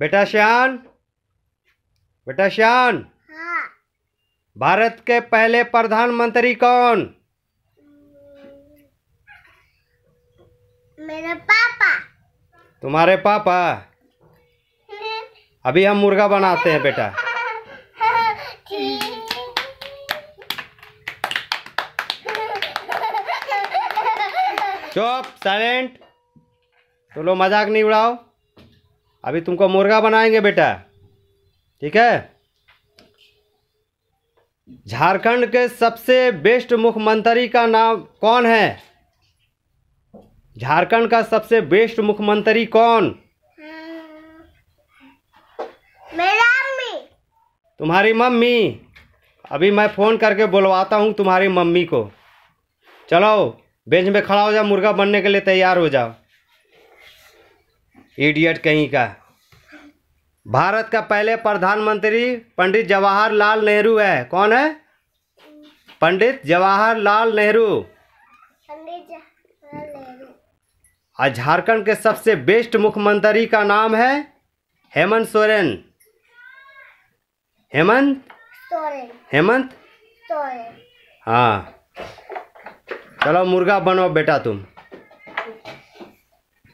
बेटा श्यान बेटा श्यान हाँ। भारत के पहले प्रधानमंत्री कौन मेरे पापा तुम्हारे पापा अभी हम मुर्गा बनाते हैं बेटा चुप साइलेंट चलो तो मजाक नहीं उड़ाओ अभी तुमको मुर्गा बनाएंगे बेटा ठीक है झारखंड के सबसे बेस्ट मुख्यमंत्री का नाम कौन है झारखंड का सबसे बेस्ट मुख्यमंत्री कौन मेरा मम्मी तुम्हारी मम्मी अभी मैं फ़ोन करके बुलवाता हूँ तुम्हारी मम्मी को चलो बेंच में खड़ा हो जाओ मुर्गा बनने के लिए तैयार हो जाओ इडियट कहीं का भारत का पहले प्रधानमंत्री पंडित जवाहरलाल नेहरू है कौन है पंडित जवाहरलाल नेहरू आज झारखंड के सबसे बेस्ट मुख्यमंत्री का नाम है हेमंत सोरेन हेमंत सोरेन हेमंत सोरेन हाँ चलो मुर्गा बनो बेटा तुम